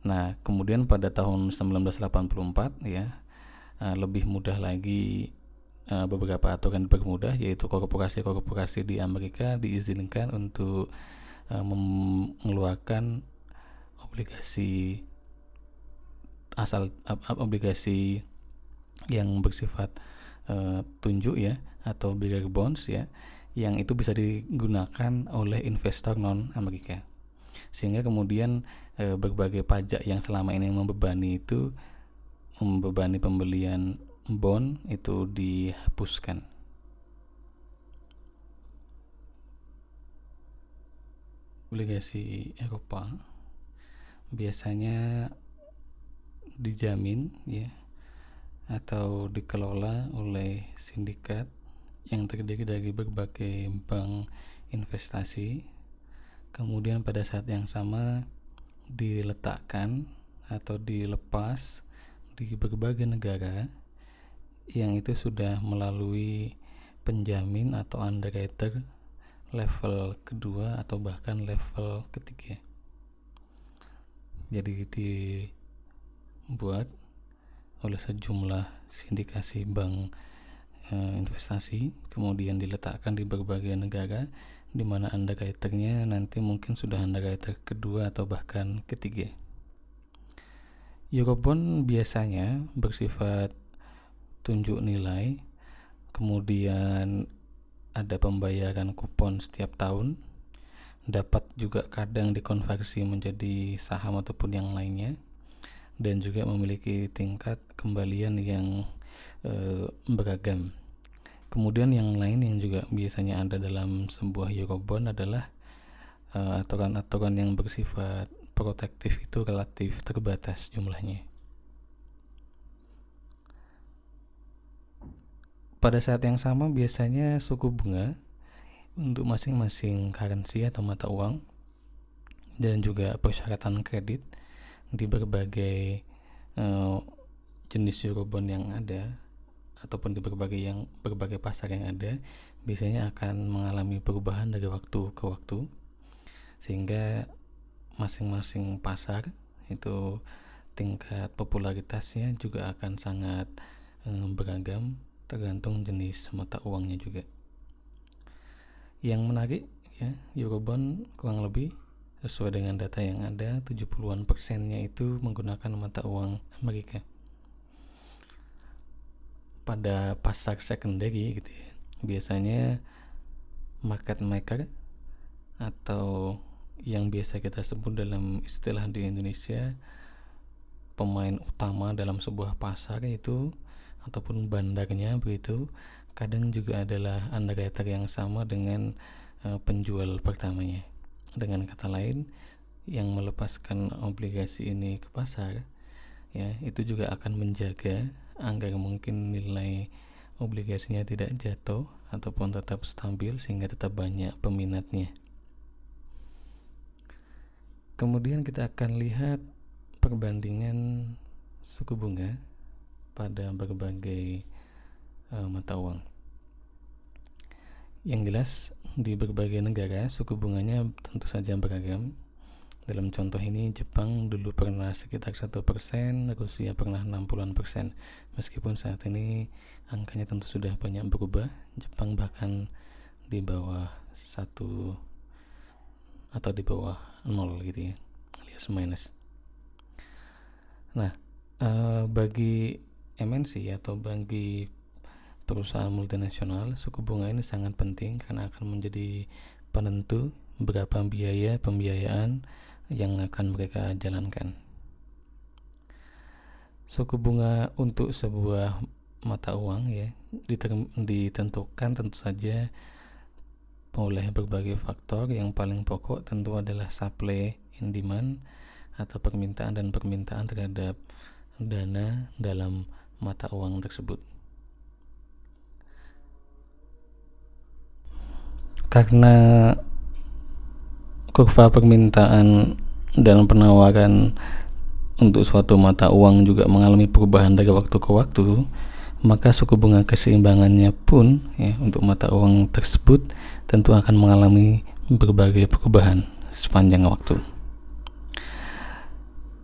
Nah, kemudian pada tahun 1984 ya, eh, lebih mudah lagi eh, beberapa aturan dipermudah yaitu korporasi-korporasi di Amerika diizinkan untuk Eh, mengeluarkan obligasi asal obligasi yang bersifat eh, tunjuk ya atau bigger bonds ya yang itu bisa digunakan oleh investor non Amerika sehingga kemudian eh, berbagai pajak yang selama ini membebani itu membebani pembelian bond itu dihapuskan obligasi Eropa biasanya dijamin ya atau dikelola oleh sindikat yang terdiri dari berbagai bank investasi kemudian pada saat yang sama diletakkan atau dilepas di berbagai negara yang itu sudah melalui penjamin atau underwriter level kedua atau bahkan level ketiga jadi dibuat oleh sejumlah sindikasi bank e, investasi kemudian diletakkan di berbagai negara di mana anda gaiternya nanti mungkin sudah anda gaiter kedua atau bahkan ketiga Eurobond biasanya bersifat tunjuk nilai kemudian ada pembayaran kupon setiap tahun dapat juga kadang dikonversi menjadi saham ataupun yang lainnya dan juga memiliki tingkat kembalian yang e, beragam. Kemudian yang lain yang juga biasanya ada dalam sebuah Eurobond adalah eh, aturan-aturan e, yang bersifat protektif itu relatif terbatas jumlahnya. Pada saat yang sama biasanya suku bunga untuk masing-masing currency atau mata uang dan juga persyaratan kredit di berbagai uh, jenis eurobond yang ada ataupun di berbagai yang berbagai pasar yang ada biasanya akan mengalami perubahan dari waktu ke waktu sehingga masing-masing pasar itu tingkat popularitasnya juga akan sangat um, beragam tergantung jenis mata uangnya juga yang menarik ya Eurobond kurang lebih sesuai dengan data yang ada 70-an persennya itu menggunakan mata uang Amerika pada pasar secondary gitu ya biasanya market maker atau yang biasa kita sebut dalam istilah di Indonesia pemain utama dalam sebuah pasar itu ataupun bandarnya begitu kadang juga adalah underwriter yang sama dengan uh, penjual pertamanya dengan kata lain yang melepaskan obligasi ini ke pasar ya itu juga akan menjaga agar mungkin nilai obligasinya tidak jatuh ataupun tetap stabil sehingga tetap banyak peminatnya. Kemudian kita akan lihat perbandingan suku bunga pada berbagai uh, mata uang. Yang jelas di berbagai negara suku bunganya tentu saja beragam. Dalam contoh ini Jepang dulu pernah sekitar satu persen, Rusia pernah 60-an persen. Meskipun saat ini angkanya tentu sudah banyak berubah, Jepang bahkan di bawah satu atau di bawah nol gitu ya, alias minus. Nah, eh, bagi MNC atau bagi perusahaan multinasional, suku bunga ini sangat penting karena akan menjadi penentu berapa biaya pembiayaan yang akan mereka jalankan. Suku bunga untuk sebuah mata uang ya ditentukan tentu saja oleh berbagai faktor yang paling pokok tentu adalah supply and demand atau permintaan dan permintaan terhadap dana dalam mata uang tersebut. Karena kurva permintaan dan penawaran untuk suatu mata uang juga mengalami perubahan dari waktu ke waktu, maka suku bunga keseimbangannya pun ya, untuk mata uang tersebut tentu akan mengalami berbagai perubahan sepanjang waktu.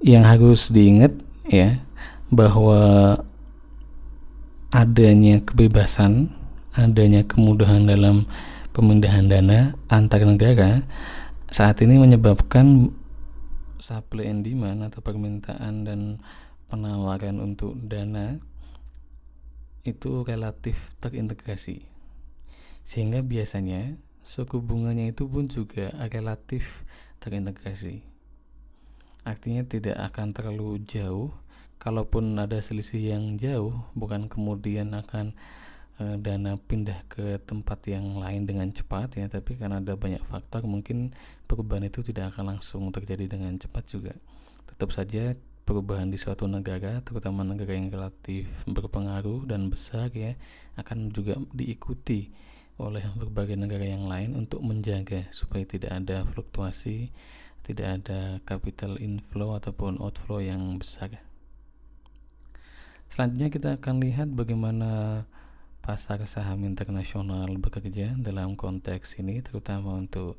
Yang harus diingat ya bahwa adanya kebebasan, adanya kemudahan dalam pemindahan dana antar negara saat ini menyebabkan supply and demand atau permintaan dan penawaran untuk dana itu relatif terintegrasi sehingga biasanya suku bunganya itu pun juga relatif terintegrasi artinya tidak akan terlalu jauh kalaupun ada selisih yang jauh bukan kemudian akan e, dana pindah ke tempat yang lain dengan cepat ya tapi karena ada banyak faktor mungkin perubahan itu tidak akan langsung terjadi dengan cepat juga tetap saja perubahan di suatu negara terutama negara yang relatif berpengaruh dan besar ya akan juga diikuti oleh berbagai negara yang lain untuk menjaga supaya tidak ada fluktuasi tidak ada capital inflow ataupun outflow yang besar Selanjutnya kita akan lihat bagaimana pasar saham internasional bekerja dalam konteks ini terutama untuk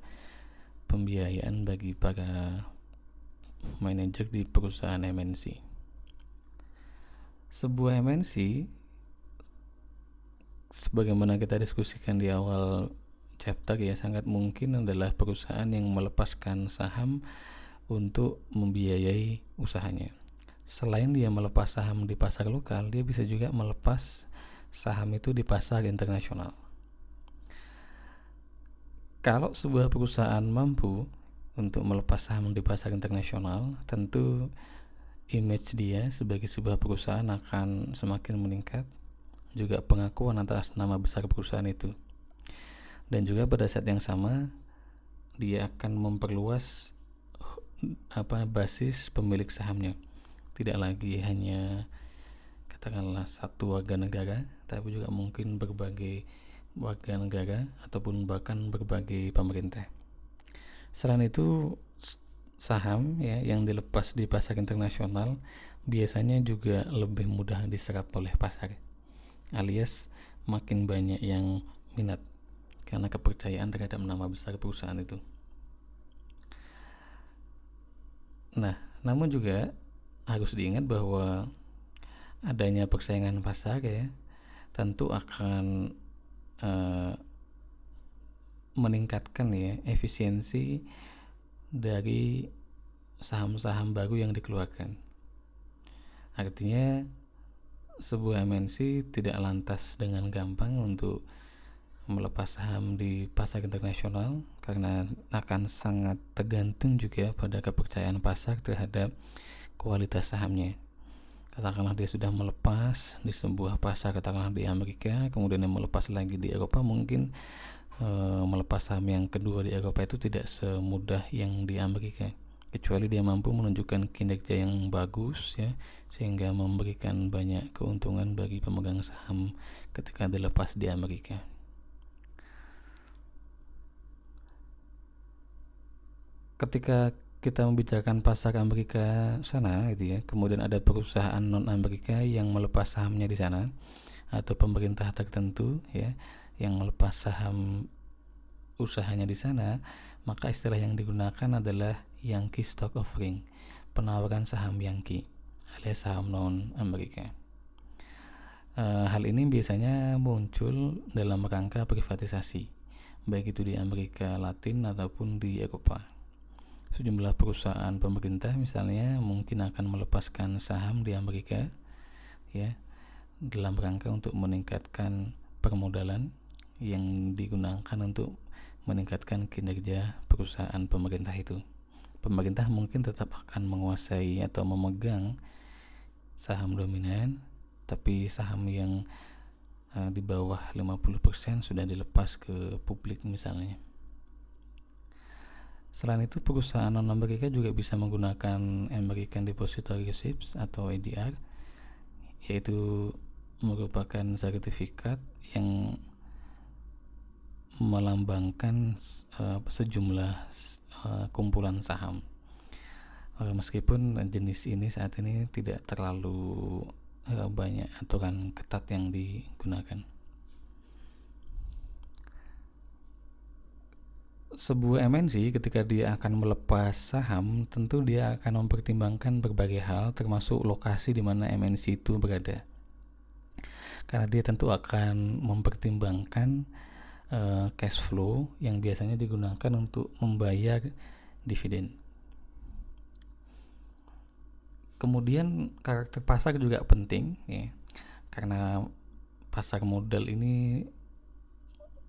pembiayaan bagi para manajer di perusahaan MNC. Sebuah MNC sebagaimana kita diskusikan di awal chapter ya sangat mungkin adalah perusahaan yang melepaskan saham untuk membiayai usahanya selain dia melepas saham di pasar lokal, dia bisa juga melepas saham itu di pasar internasional. Kalau sebuah perusahaan mampu untuk melepas saham di pasar internasional, tentu image dia sebagai sebuah perusahaan akan semakin meningkat, juga pengakuan atas nama besar perusahaan itu. Dan juga pada saat yang sama, dia akan memperluas eh, apa basis pemilik sahamnya tidak lagi hanya katakanlah satu warga negara tapi juga mungkin berbagai warga negara ataupun bahkan berbagai pemerintah selain itu saham ya yang dilepas di pasar internasional biasanya juga lebih mudah diserap oleh pasar alias makin banyak yang minat karena kepercayaan terhadap nama besar perusahaan itu nah namun juga harus diingat bahwa adanya persaingan pasar ya tentu akan uh, meningkatkan ya efisiensi dari saham-saham baru yang dikeluarkan. Artinya sebuah MNC tidak lantas dengan gampang untuk melepas saham di pasar internasional karena akan sangat tergantung juga pada kepercayaan pasar terhadap kualitas sahamnya katakanlah dia sudah melepas di sebuah pasar katakanlah di Amerika kemudian dia melepas lagi di Eropa mungkin e, melepas saham yang kedua di Eropa itu tidak semudah yang di Amerika kecuali dia mampu menunjukkan kinerja yang bagus ya sehingga memberikan banyak keuntungan bagi pemegang saham ketika dilepas di Amerika. Ketika kita membicarakan pasar Amerika sana gitu ya kemudian ada perusahaan non Amerika yang melepas sahamnya di sana atau pemerintah tertentu ya yang melepas saham usahanya di sana maka istilah yang digunakan adalah Yankee Stock Offering penawaran saham Yankee alias saham non Amerika e, eh, hal ini biasanya muncul dalam rangka privatisasi baik itu di Amerika Latin ataupun di Eropa sejumlah perusahaan pemerintah misalnya mungkin akan melepaskan saham di Amerika ya dalam rangka untuk meningkatkan permodalan yang digunakan untuk meningkatkan kinerja perusahaan pemerintah itu. Pemerintah mungkin tetap akan menguasai atau memegang saham dominan, tapi saham yang uh, di bawah 50% sudah dilepas ke publik misalnya. Selain itu, perusahaan non-Amerika juga bisa menggunakan American Depository Receipts atau ADR, yaitu merupakan sertifikat yang melambangkan uh, sejumlah uh, kumpulan saham. Uh, meskipun jenis ini saat ini tidak terlalu uh, banyak aturan ketat yang digunakan. sebuah MNC ketika dia akan melepas saham, tentu dia akan mempertimbangkan berbagai hal termasuk lokasi di mana MNC itu berada. Karena dia tentu akan mempertimbangkan uh, cash flow yang biasanya digunakan untuk membayar dividen. Kemudian karakter pasar juga penting ya. Karena pasar modal ini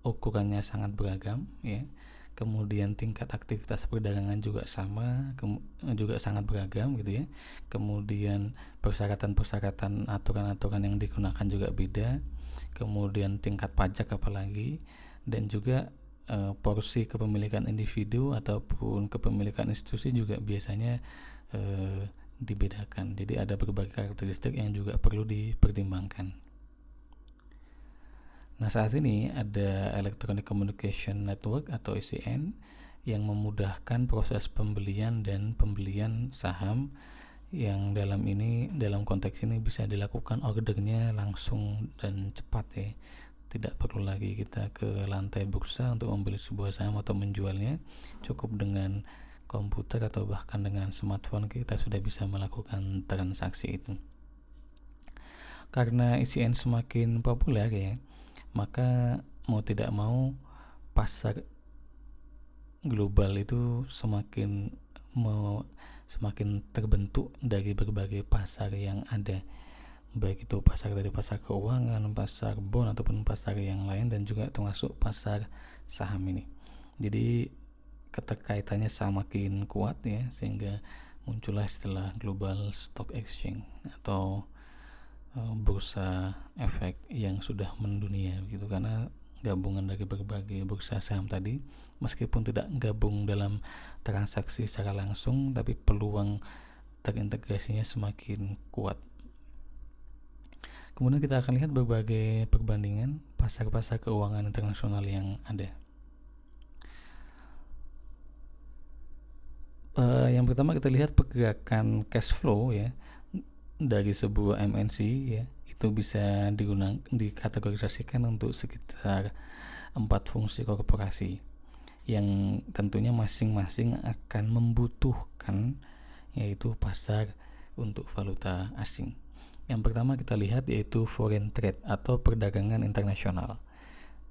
ukurannya sangat beragam ya kemudian tingkat aktivitas perdagangan juga sama eh, juga sangat beragam gitu ya kemudian persyaratan-persyaratan aturan-aturan yang digunakan juga beda kemudian tingkat pajak apalagi dan juga e, porsi kepemilikan individu ataupun kepemilikan institusi juga biasanya e, dibedakan jadi ada berbagai karakteristik yang juga perlu dipertimbangkan Nah, saat ini ada Electronic Communication Network atau ECN yang memudahkan proses pembelian dan pembelian saham yang dalam ini dalam konteks ini bisa dilakukan ordernya langsung dan cepat ya. Tidak perlu lagi kita ke lantai bursa untuk membeli sebuah saham atau menjualnya. Cukup dengan komputer atau bahkan dengan smartphone kita sudah bisa melakukan transaksi itu. Karena ECN semakin populer ya, maka mau tidak mau pasar global itu semakin mau semakin terbentuk dari berbagai pasar yang ada baik itu pasar dari pasar keuangan, pasar bon ataupun pasar yang lain dan juga termasuk pasar saham ini. Jadi keterkaitannya semakin kuat ya sehingga muncullah setelah global stock exchange atau Eh, bursa efek yang sudah mendunia gitu karena gabungan dari berbagai bursa saham tadi meskipun tidak gabung dalam transaksi secara langsung tapi peluang terintegrasinya semakin kuat kemudian kita akan lihat berbagai perbandingan pasar-pasar keuangan internasional yang ada e, yang pertama kita lihat pergerakan cash flow ya dari sebuah MNC ya itu bisa digunakan dikategorisasikan untuk sekitar empat fungsi korporasi yang tentunya masing-masing akan membutuhkan yaitu pasar untuk valuta asing. Yang pertama kita lihat yaitu foreign trade atau perdagangan internasional.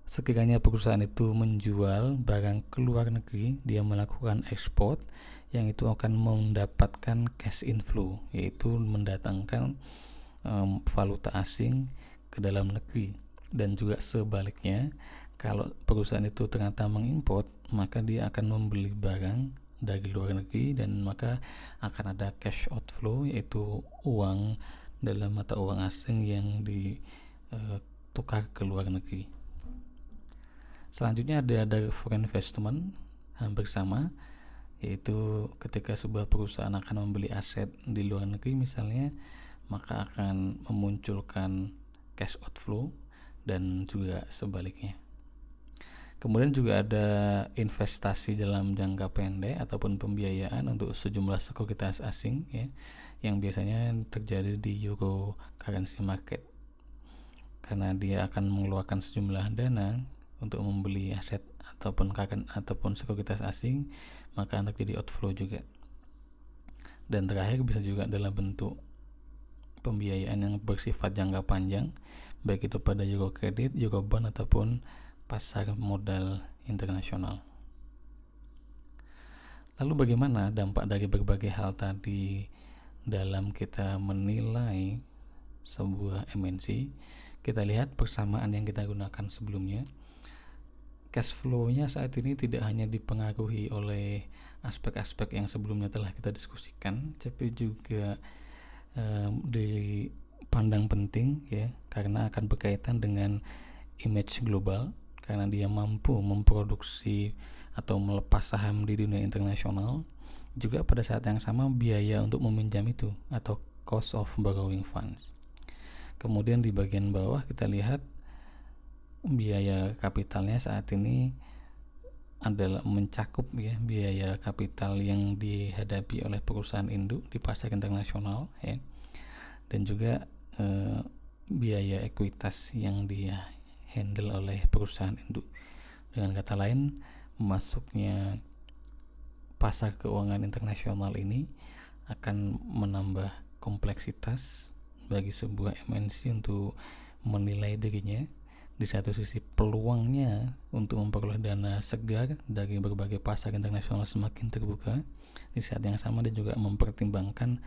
Sekiranya perusahaan itu menjual barang ke luar negeri, dia melakukan ekspor yang itu akan mendapatkan cash inflow, yaitu mendatangkan um, valuta asing ke dalam negeri dan juga sebaliknya kalau perusahaan itu ternyata mengimpor maka dia akan membeli barang dari luar negeri dan maka akan ada cash outflow yaitu uang dalam mata uang asing yang ditukar eh, ke luar negeri Selanjutnya ada ada foreign investment hampir sama yaitu ketika sebuah perusahaan akan membeli aset di luar negeri misalnya maka akan memunculkan cash outflow dan juga sebaliknya. Kemudian juga ada investasi dalam jangka pendek ataupun pembiayaan untuk sejumlah sekuritas asing ya yang biasanya terjadi di euro currency market. Karena dia akan mengeluarkan sejumlah dana untuk membeli aset ataupun kakan ataupun sekuritas asing maka akan terjadi outflow juga dan terakhir bisa juga dalam bentuk pembiayaan yang bersifat jangka panjang baik itu pada euro kredit, euro bond ataupun pasar modal internasional. Lalu bagaimana dampak dari berbagai hal tadi dalam kita menilai sebuah MNC? Kita lihat persamaan yang kita gunakan sebelumnya cash flow-nya saat ini tidak hanya dipengaruhi oleh aspek-aspek yang sebelumnya telah kita diskusikan, tapi juga um, dipandang penting ya karena akan berkaitan dengan image global karena dia mampu memproduksi atau melepas saham di dunia internasional juga pada saat yang sama biaya untuk meminjam itu atau cost of borrowing funds. Kemudian di bagian bawah kita lihat biaya kapitalnya saat ini adalah mencakup ya biaya kapital yang dihadapi oleh perusahaan induk di pasar internasional ya dan juga eh, biaya ekuitas yang dihandle handle oleh perusahaan induk dengan kata lain masuknya pasar keuangan internasional ini akan menambah kompleksitas bagi sebuah MNC untuk menilai dirinya di satu sisi peluangnya untuk memperoleh dana segar dari berbagai pasar internasional semakin terbuka, di saat yang sama dia juga mempertimbangkan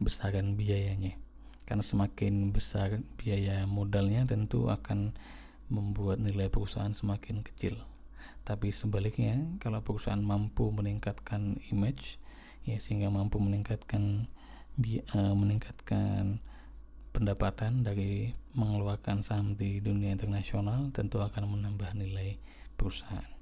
besaran biayanya. Karena semakin besar biaya modalnya tentu akan membuat nilai perusahaan semakin kecil. Tapi sebaliknya, kalau perusahaan mampu meningkatkan image, ya sehingga mampu meningkatkan bi- eh, meningkatkan pendapatan dari mengeluarkan saham di dunia internasional tentu akan menambah nilai perusahaan.